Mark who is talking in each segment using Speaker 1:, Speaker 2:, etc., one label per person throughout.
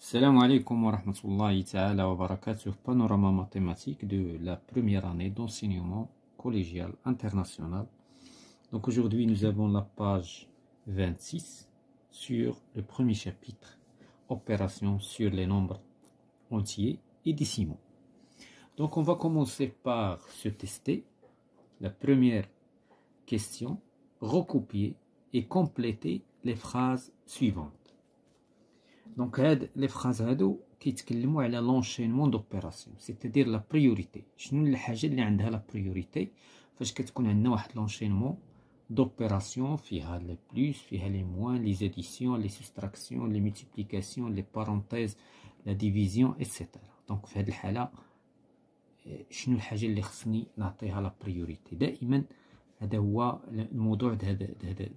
Speaker 1: Salam alaikum wa rahmatullahi wa sur panorama mathématique de la première année d'enseignement collégial international. Donc aujourd'hui nous avons la page 26 sur le premier chapitre, opération sur les nombres entiers et décimaux. Donc on va commencer par se tester. La première question, recopier et compléter les phrases suivantes. دونك هاد لي فراز هادو كيتكلموا على لونشينمون دوبيراسيون سيتادير لا بريوريتي شنو الحاجه اللي عندها لا بريوريتي فاش كتكون عندنا واحد لونشينمون دوبيراسيون فيها لي بلوس فيها لي موان لي زاديسيون لي سوستراكسيون لي ميتيبليكاسيون لي بارونتيز لا ديفيزيون ايتترا دونك في هاد الحاله شنو الحاجه اللي خصني نعطيها لا بريوريتي دائما هذا هو الموضوع دهذا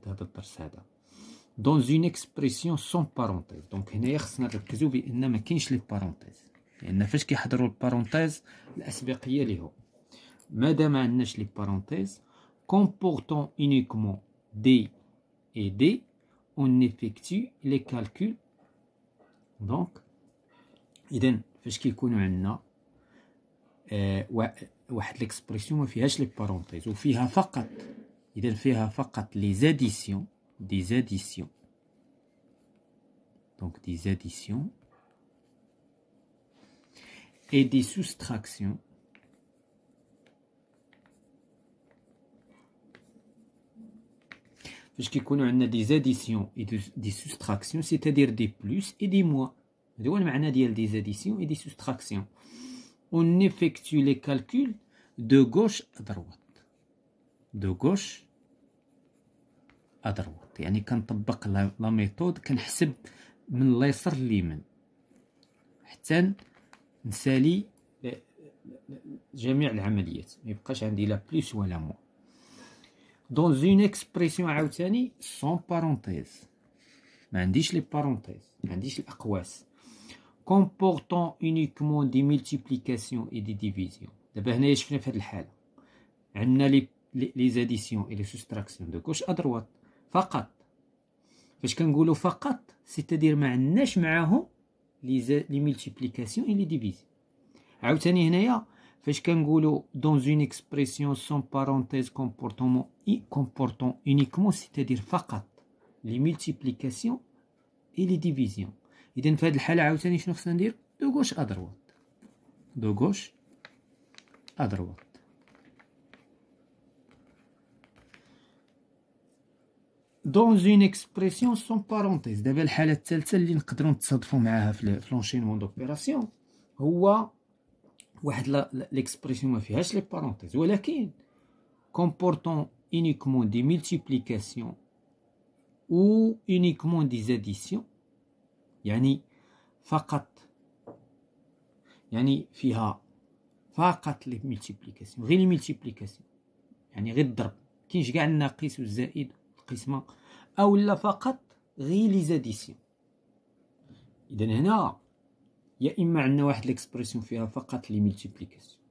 Speaker 1: دهذا الدرس هذا dans une expression sans parenthèse. Donc, il y a des parenthèses. Il parenthèses. les parenthèses comportant uniquement D et D, on effectue les calculs. Donc, il y a des parenthèses. il y a des parenthèses. Il parenthèses. Il a des additions. Donc des additions et des soustractions. a des additions et des soustractions, c'est-à-dire des plus et des moins. des additions et des soustractions. On effectue les calculs de gauche à droite. De gauche اذر وورد يعني كنطبق لا ميثود كنحسب من اليسر لليمين حتى نسالي جميع العمليات ما يبقاش عندي لا بليس ولا مو دون اون اكسبريسيون عاوتاني سون بارونتيز ما عنديش لي بارونتيز ما عنديش الاقواس comportant uniquement des multiplications et des divisions دابا هنايا شفنا في هذه الحاله عندنا لي لي اديسيون اي لي سوستراكسيون دو كوش ادروات فقط فاش كنقولوا فقط سيتادير ما عندناش معاهم لي لي ملتيبليكاسيون اي لي ديفيزيون عاوتاني هنايا فاش كنقولوا دون اون اكسبرسيون سون بارونتيز كومبورتمون اي كومبورتون اونيكمون سيتادير فقط لي ملتيبليكاسيون اي لي ديفيزيون اذا في هذه الحاله عاوتاني شنو خصنا ندير دو غوش ادروات دو غوش ادروات دون اون اكسبرسيون سون بارونتيز دابا الحاله الثالثه اللي نقدروا نتصادفوا معاها في لونشينمون دوبيراسيون هو واحد ليكسبرسيون ما فيهاش لي بارونتيز ولكن كومبورتون اونيكمون دي ملتيبليكاسيون و اونيكمون دي زاديسيون يعني فقط يعني فيها فقط لي ملتيبليكاسيون غير لي ملتيبليكاسيون يعني غير الضرب كاينش كاع الناقص والزائد القسمه او لا فقط غير لي زاديسيون اذا هنا يا اما عندنا واحد ليكسبرسيون فيها فقط لي ملتيبليكاسيون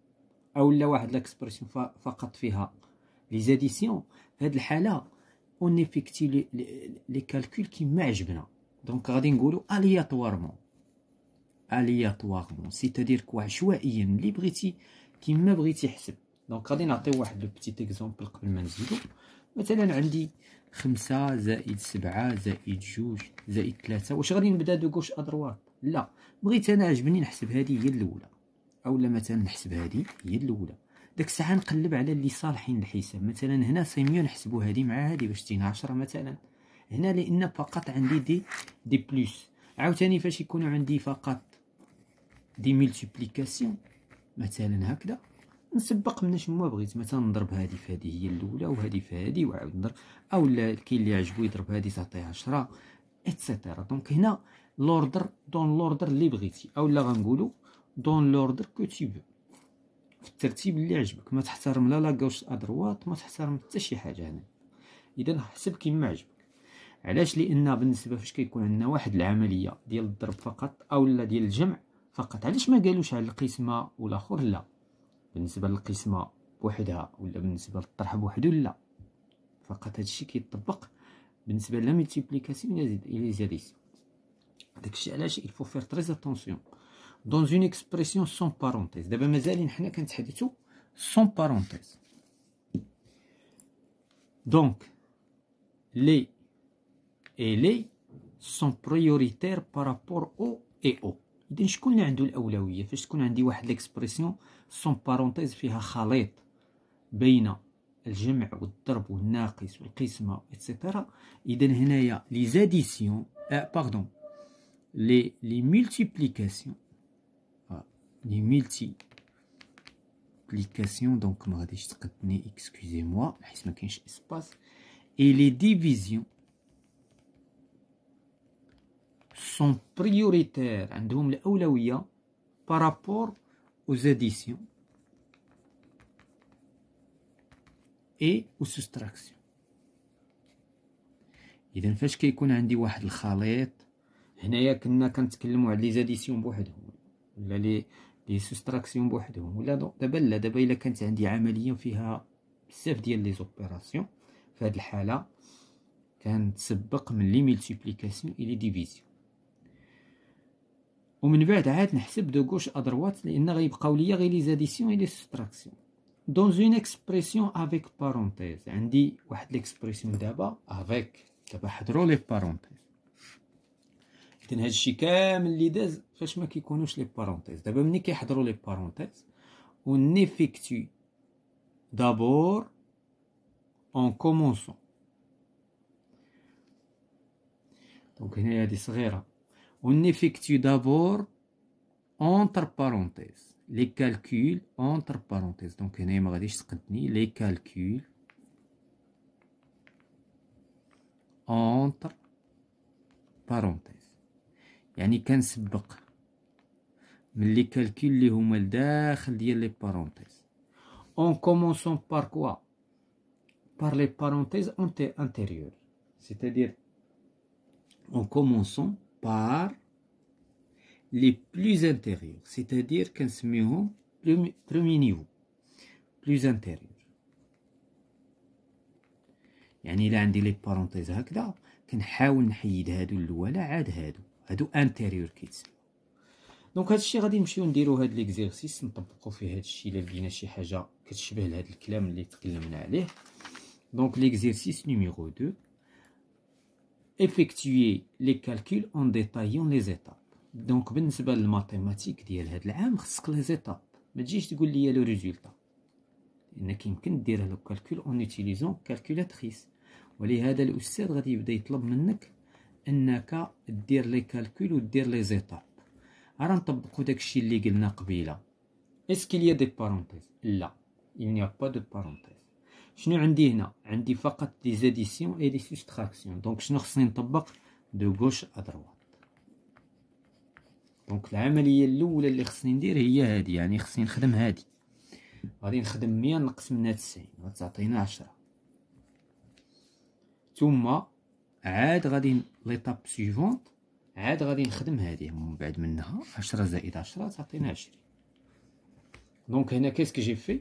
Speaker 1: او لا واحد ليكسبرسيون فقط فيها لي زاديسيون هاد الحاله اون افيكتي لي كالكول كيما عجبنا دونك غادي نقولوا الياتوارمون الياتوارمون سيتادير كو عشوائيا اللي بغيتي كيما بغيتي حسب دونك غادي نعطي واحد لو بتيت اكزومبل قبل ما نزيدو مثلا عندي خمسة زائد سبعة زائد جوج زائد ثلاثة واش غادي نبدا دو كوش ادروات لا بغيت انا عجبني نحسب هذه هي الاولى اولا مثلا نحسب هذه هي الاولى داك الساعه نقلب على اللي صالحين للحساب مثلا هنا سيميو نحسبوا هذه مع هذه باش تجينا 10 مثلا هنا لان فقط عندي دي دي بلوس عاوتاني فاش يكون عندي فقط دي ملتيبليكاسيون مثلا هكذا نسبق من شنو بغيت مثلا نضرب هذه في هذه هي الاولى وهذه في هذه وعاود نضرب او كاين اللي عجبو يضرب هذه تعطيه 10 ايتترا دونك هنا لوردر دون لوردر اللي بغيتي اولا غنقولو دون لوردر كو تي في الترتيب اللي عجبك ما تحترم لا لا كوش ادروات ما تحترم حتى شي حاجه هنا اذا حسب كيما عجبك علاش لان بالنسبه فاش كيكون عندنا واحد العمليه ديال الضرب فقط اولا ديال الجمع فقط علاش ما قالوش على القسمه اخر لا بالنسبه للقسمه بوحدها ولا بالنسبه للطرح بوحدو لا فقط هادشي كيطبق بالنسبه لا ملتيبليكاسيون الى زاديسيون داكشي علاش الفو فير تريز اتونسيون دون اون اكسبرسيون سون بارونتيز دابا مازالين حنا كنتحدثو سون بارونتيز دونك لي اي لي سون بريوريتير بارابور او اي او اذا شكون اللي عنده الاولويه فاش تكون عندي واحد ليكسبريسيون سون بارونتيز فيها خليط بين الجمع والضرب والناقص والقسمه اتسيتيرا اذا هنايا لي زاديسيون آه باردون لي لي ملتيبليكاسيون لي ليكاسيون دونك ما غاديش تقدني اكسكوزي موا حيت ما كاينش اسباس اي لي ديفيزيون سون بريوريتير عندهم الأولوية بارابور او زاديسيون اي او سوستراكسيون اذا فاش كيكون عندي واحد الخليط هنايا كنا كنتكلموا على لي زاديسيون بوحدهم ولا لي لي سوستراكسيون بوحدهم ولا دابا لا دابا الا كانت عندي عمليه فيها بزاف ديال لي زوبيراسيون فهاد الحاله كنتسبق من لي ملتيبليكاسيون الى ديفيزيون ومن بعد عاد نحسب دو غوش ادروات لان غيبقاو ليا غير لي زاديسيون اي لي سوستراكسيون دون اون اكسبرسيون افيك بارونتيز عندي واحد ليكسبرسيون دابا افيك دابا حضروا لي بارونتيز اذا هذا الشيء كامل اللي داز فاش ما كيكونوش لي بارونتيز دابا ملي كيحضروا لي بارونتيز ونيفيكتي دابور اون كومونسون دونك هنايا هادي صغيره on effectue d'abord entre parenthèses les calculs entre parenthèses donc les calculs entre parenthèses يعني كنسبق a les Les اللي هما ديال en commençant par quoi par les parenthèses antérieures c'est-à-dire en commençant par les plus intérieurs c'est-à-dire qu'on se met كنسميهم premier niveau plus intérieur يعني الا عندي لي بارونتيز هكذا كنحاول نحيد هادو الاولى عاد هادو هادو انتيريور كيتسمى دونك هادشي غادي نمشيو نديرو هاد ليكزيرسيس نطبقو فيه هادشي الا لقينا شي حاجه كتشبه لهاد الكلام اللي تكلمنا عليه دونك ليكزيرسيس نيميرو 2 effectuer les calculs en détaillant les étapes. Donc, pour les mathématiques, il y a les étapes. Mais je dis que le résultat. Il y faire le calcul en utilisant calculatrice. Et y a calcul qui va être en train de les calculs ou dire les étapes. Alors, on va faire des choses qui sont en Est-ce qu'il y a des parenthèses Là, il n'y a pas de parenthèses. شنو عندي هنا عندي فقط دي زاديسيون اي دي سوستراكسيون دونك شنو خصني نطبق دو غوش ادروات دونك العمليه الاولى اللي خصني ندير هي هذه يعني خصني نخدم هذه غادي نخدم 100 نقص منها 90 غتعطينا 10 ثم عاد غادي ليطاب سيفونت عاد غادي نخدم هذه من بعد منها 10 زائد 10 تعطينا 20 دونك هنا كيسك جي في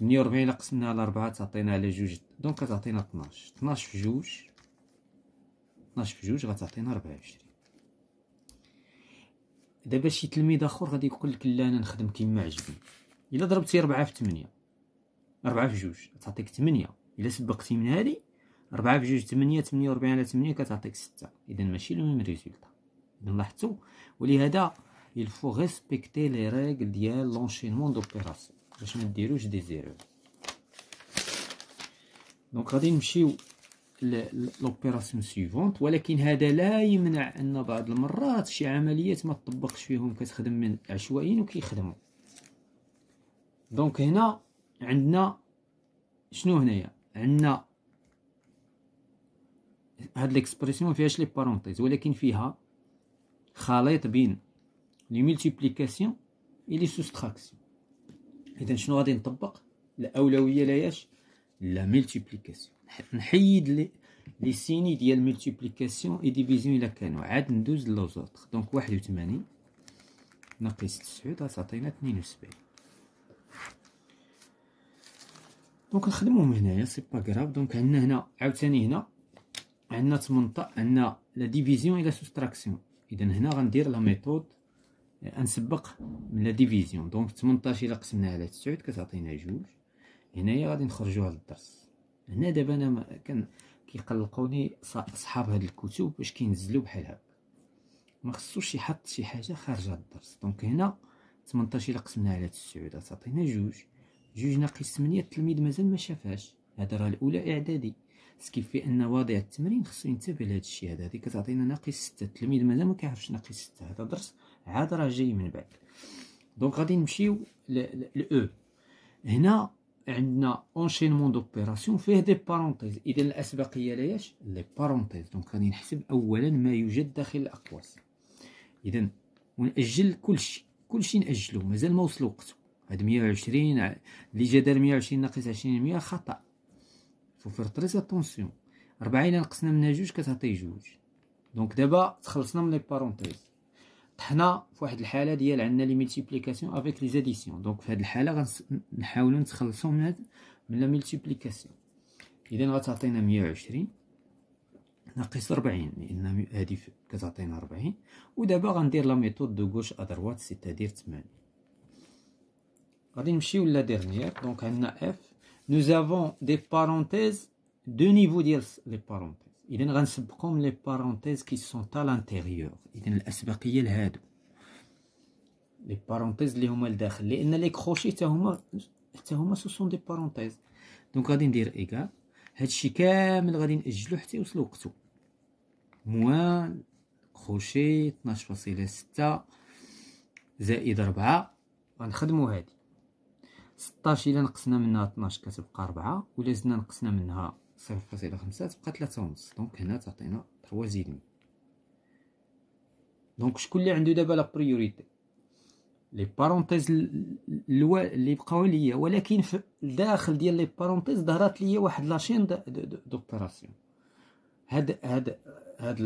Speaker 1: 48 الا قسمناها على 4 تعطينا على جوج دونك كتعطينا 12 12 في جوج 12 في جوج غتعطينا 24 دابا شي تلميذ اخر غادي يقول لك لا انا نخدم كيما عجبني الا ضربتي 4 في 8 4 في جوج تعطيك 8 الا سبقتي من هذه 4 في جوج 8 48 على 8 كتعطيك 6 اذا ماشي لو ميم ريزولتا اذا لاحظتوا ولهذا il faut respecter les règles ديال لونشينمون دوبيراسيون باش ما ديروش دي زيرو دونك غادي نمشيو لوبيراسيون سيفونت ولكن هذا لا يمنع ان بعض المرات شي عمليات ما تطبقش فيهم كتخدم من عشوائيين وكيخدموا دونك هنا عندنا شنو هنايا عندنا هاد ليكسبريسيون مفيهاش لي بارونتيز ولكن فيها خليط بين لي ملتيبليكاسيون اي لي سوستراكسيون اذا شنو غادي نطبق الاولويه لاياش لا ملتيبليكاسيون نحيد لي لي سيني ديال ملتيبليكاسيون اي ديفيزيون الا كانوا عاد ندوز لوزوطر دونك واحد 81 ناقص 9 غتعطينا 72 دونك نخدموهم هنايا سي با كراف دونك عندنا هنا عاوتاني هنا عندنا 18 عندنا لا ديفيزيون الى سوستراكسيون اذا هنا غندير لا ميثود غنسبق من لا ديفيزيون دونك 18 الى قسمناها على 9 كتعطينا جوج هنايا غادي نخرجوا هذا الدرس هنا دابا انا كان كيقلقوني اصحاب هاد الكتب باش كينزلوا بحال هكا ما خصوش يحط شي حاجه خارج خارجه الدرس دونك هنا 18 الى قسمناها على 9 تعطينا جوج جوج ناقص 8 التلميذ مازال ما شافهاش هذا راه الاولى اعدادي سكيف في ان واضع التمرين خصو ينتبه لهذا الشيء هذا هذه كتعطينا ناقص 6 التلميذ مازال ما كيعرفش ناقص 6 هذا درس عاد راه جاي من بعد دونك غادي نمشيو ل لأو هنا عندنا اونشينمون دوبيراسيون فيه دي بارونتيز اذا الاسبقيه ليش لي بارونتيز دونك غادي نحسب اولا ما يوجد داخل الاقواس اذا ونأجل كلشي كلشي نأجلو مازال ما وصل وقته هاد 120 اللي جا دار 120 ناقص 20 100 خطا faut faire très attention 40 نقصنا منها جوج كتعطي جوج دونك دابا تخلصنا من لي بارونتيز حنا في واحد الحاله ديال عندنا لي ملتيبليكاسيون افيك لي زاديسيون دونك في هاد الحاله غنحاولو نتخلصو من هاد من لا ملتيبليكاسيون اذا غتعطينا وعشرين ناقص ربعين لان هادي كتعطينا ربعين ودابا غندير لا ميثود دو غوش ادروات سيتادير تمانين غادي نمشيو لا ديرنيير دونك عندنا اف نوزافون دي بارونتيز دو نيفو ديال لي بارونتيز اذا غنسبقهم لي بارونتيز كي سون تا لانتيريور إذن الاسبقيه لهادو لي بارونتيز لي هما لداخل لان لي كروشي حتى هما تا هما سو سون دي بارونتيز دونك غادي ندير ايكال هادشي كامل غادي ناجلو حتى يوصل وقتو موان كروشي ستة زائد ربعة غنخدمو هادي ستاش الا نقصنا منها طناش كتبقى ربعة ولا زدنا نقصنا منها صفر إلى خمسة تبقى ثلاثة ونص دونك هنا تعطينا تروا زيد مي دونك شكون اللي عنده دابا لا بريوريتي لي بارونتيز اللي بقاو ليا ولكن في الداخل ديال لي بارونتيز ظهرات ليا واحد لاشين دوبيراسيون هاد هاد هاد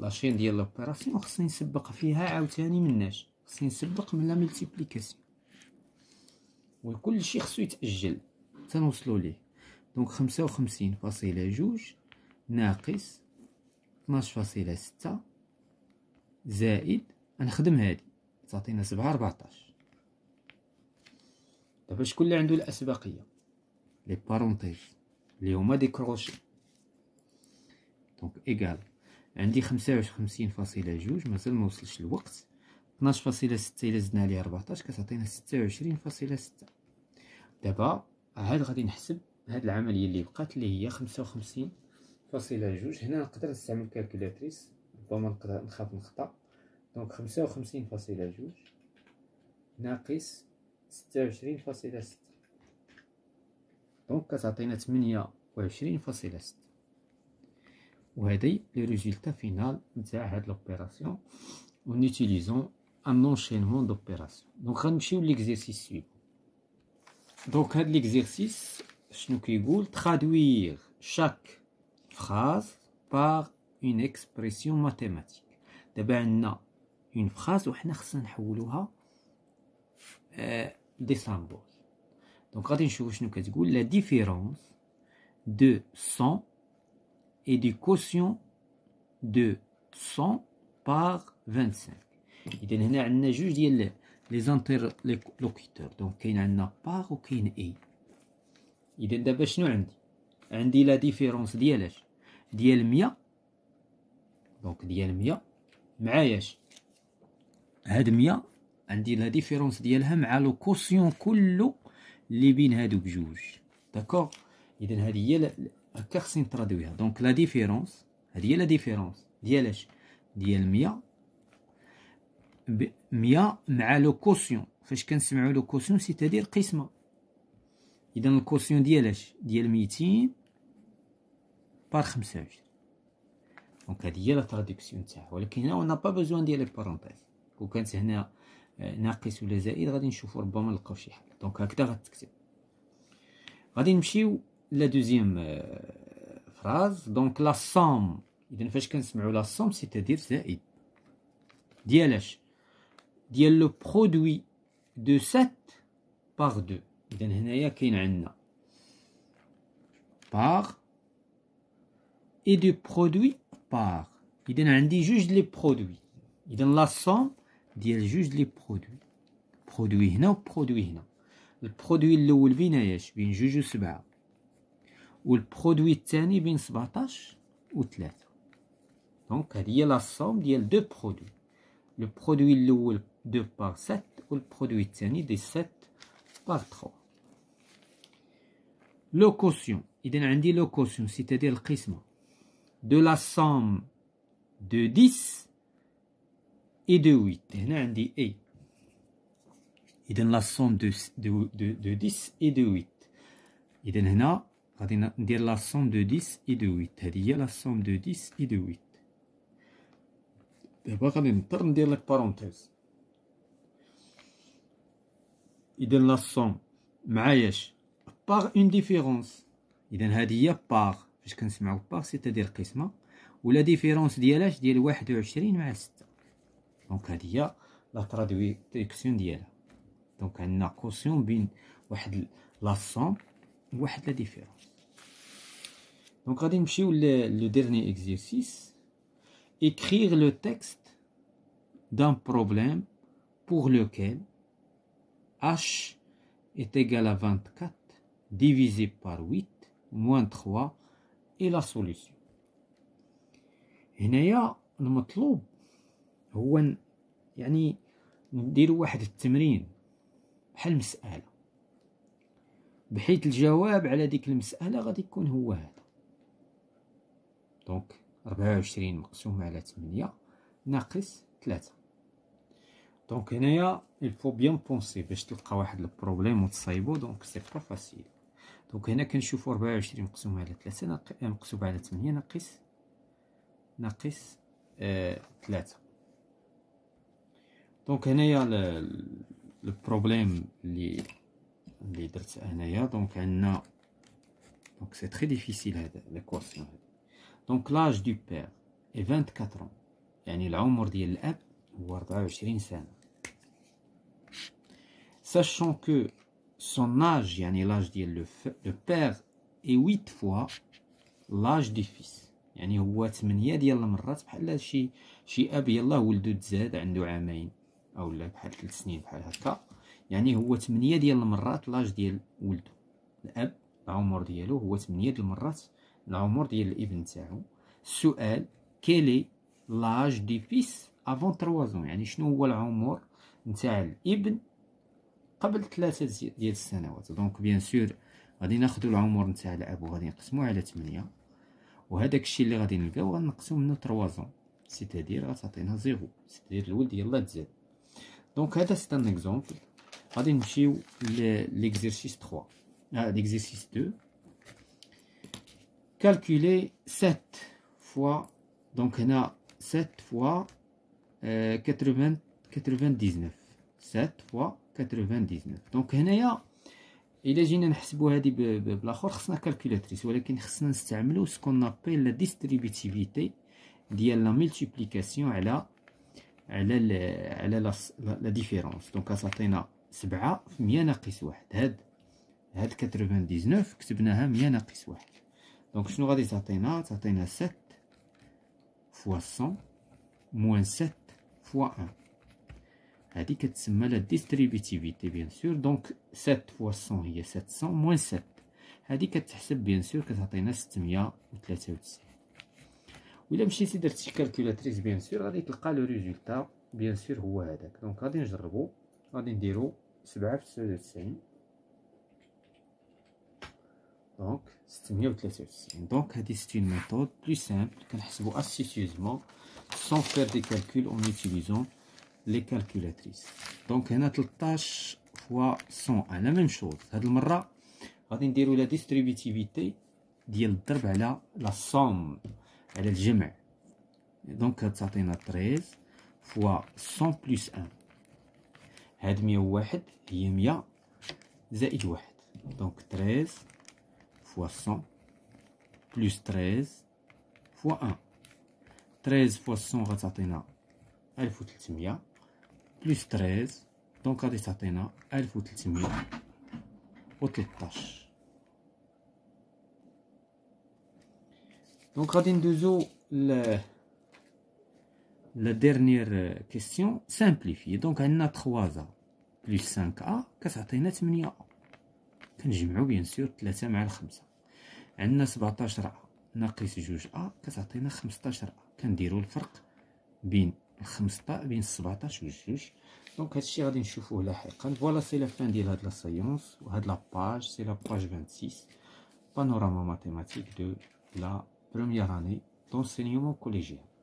Speaker 1: لاشين ديال لوبيراسيون خصني نسبق فيها عاوتاني مناش خصني نسبق من لا ملتيبليكاسيون وكلشي خصو يتاجل تنوصلو ليه دونك خمسة وخمسين فاصلة جوج ناقص اثناش فاصلة ستة زائد غنخدم هادي تعطينا سبعة ربعطاش دابا شكون اللي عنده الأسبقية لي بارونتيز اللي هما دي كروشي دونك إيكال عندي خمسة وخمسين فاصلة جوج مازال موصلش الوقت اثناش فاصلة ستة إلا زدنا عليها ربعطاش كتعطينا ستة وعشرين فاصلة ستة دابا عاد غادي نحسب هاد العمليه اللي بقات لي هي خمسة وخمسين فاصلة جوج هنا نقدر نستعمل كالكولاتريس ربما نقدر نخاف نخطا دونك خمسة وخمسين فاصلة جوج ناقص ستة وعشرين فاصلة ستة دونك كتعطينا تمنية وعشرين فاصلة ستة وهذه لي ريزولتا فينال نتاع هاد لوبيراسيون اون اوتيليزون ان انشينمون دوبيراسيون دونك غنمشيو ليكزيرسيس سويفون دونك هاد ليكزيرسيس traduire chaque phrase par une expression mathématique. D'abord, on a une phrase où on des symboles. Donc, la différence de 100 et du quotient de 100 par 25. Il y a les interlocuteurs. Donc, il y a par ou il y اذا دابا شنو عندي عندي لا ديفيرونس ديال اش ديال 100 دونك ديال 100 معاياش هاد 100 عندي لا ديفيرونس ديالها مع لو كوسيون كله اللي بين هادوك جوج داكوغ اذا هادي هي هكا خصني نترادويها دونك لا ديفيرونس هادي هي لا ديفيرونس ديال اش ديال 100 100 مع لو كوسيون فاش كنسمعوا لو كوسيون سيتادير قسمه اذا الكوسيون ديالاش ديال ميتين بار خمسة دونك هادي هي لا تراديكسيون تاعها ولكن هنا اون با بوزوان ديال لي بارونتيز لو هنا ناقص ولا زائد غادي نشوفو ربما نلقاو شي حل دونك هكذا غتكتب غادي نمشيو لا دوزيام فراز دونك لا سوم اذا فاش كنسمعو لا سوم سيتادير زائد ديالاش ديال لو برودوي دو 7 بار 2 Il par et produit par. Il juge les produits. Il donne la somme des juge les produits. produit non, produit Le produit le le produit le produit est ou Donc il y a la somme des deux produits. Le produit le par 7 ou le produit est des 7 par 3. لوكوسيون اذا عندي لوكوسيون سيتادير القسمه دو لا سام دو 10 اي دو 8 هنا عندي اي اذا لا سام دو دو دو 10 اي دو 8 اذا هنا غادي ندير لا سام دو 10 اي دو 8 هذه هي لا سام دو 10 اي دو 8 دابا غادي نضطر ندير لك بارونتيز اذا لا سام معاياش par une différence. Il y a une c'est-à-dire qu'isma, ou la différence de l'âge de l'âge Donc, il y a la traduction de Donc, il y a une question la somme et la différence. Donc, on va le dernier exercice. Écrire le texte d'un problème pour lequel H est égal à 24 divisé par 8 moins 3 est la solution هنايا المطلوب هو يعني نديرو واحد التمرين بحال مسألة بحيث الجواب على ديك المسألة غادي يكون هو هذا دونك ربعة وعشرين مقسومة على تمنية ناقص ثلاثة دونك هنايا الفو بيان بونسي باش تلقى واحد البروبليم وتصايبو دونك سي با فاسيل دونك هنا كنشوفو ربعة وعشرين مقسومة على تلاتة ناق... مقسومة على تمنية ناقص ناقص آه تلاتة دونك هنايا البروبليم لي لي درت هنايا دونك عندنا دونك سي تخي ديفيسيل هذا ليكواسيون هذا دونك لاج دو بير اي 24 يعني العمر ديال الاب هو 24 سنه ساشون كو son âge, يعني l'âge ديال le père est 8 fois l'âge du fils يعني هو 8 ديال المرات بحال شي شي اب يلاه ولدو تزاد عنده عامين او لا بحال 3 سنين بحال هكا يعني هو 8 ديال المرات لاج ديال ولدو الاب العمر ديالو هو 8 ديال المرات العمر ديال الابن تاعو السؤال كيلي لاج دي فيس افون 3 يعني شنو هو العمر نتاع الابن قبل ثلاثة ديال السنوات دونك بيان سور غادي ناخذ العمر نتاع الاب وغادي نقسموه على 8 وهذاك الشيء اللي غادي نلقاو غنقسمو منه 3 زون سيتادير غتعطينا زيرو سيتادير الولد يلا تزاد دونك هذا سي ان اكزومبل غادي نمشيو ليكزيرسيس 3 آه ليكزيرسيس 2 كالكولي 7 فوا دونك هنا 7 فوا 80 99 7 فوا 99 دونك هنايا الا جينا نحسبو هادي بالاخر خصنا كالكولاتريس ولكن خصنا نستعملو سكون نابيل لا ديستريبيتيفيتي ديال لا ملتيبليكاسيون على على ال على لا لا ديفيرونس دونك عطينا 7 في 100 ناقص 1 هاد هاد 99 كتبناها 100 ناقص 1 دونك شنو غادي تعطينا تعطينا 7 فوا 100 موان 7 فوا 1 C'est la distributivité, bien sûr. Donc, 7 fois 100, il y a 700, moins 7. C'est bien sûr que ça a été 7 millions de classes. Et je vais vous montrer une calculatrice, bien sûr, on je vais le résultat, bien sûr, où est-ce. Donc, je vais vous montrer ce que vous avez Donc, c'est une méthode plus simple que vous avez assidueusement sans faire des calculs en utilisant les calculatrices. Donc, y a la tâche fois 100, c'est ah, la même chose. Cette fois, on va dire la distributivité de la somme, elle est le gemme. Donc, ça a 13 fois 100 plus 1. هاد 101 هي 100 زائد 1 donc 13 fois 100 plus 13 فوا 1 13 fois 100 غتعطينا 1300 بلس تريز دونك غادي تعطينا ألف وتلتمية تلطاش دونك غادي ندوزو ل لا ديرنيير كيسيون سامبليفي دونك عندنا 3 بلس 5 ا كتعطينا 8 ا كنجمعو بيان سور 3 مع الخمسة عندنا 17 ا ناقص 2 ا كتعطينا 15 ا كنديرو الفرق بين voilà, c'est la fin de la, séance. De la page, c'est la page 26, panorama mathématique de la première année d'enseignement collégial.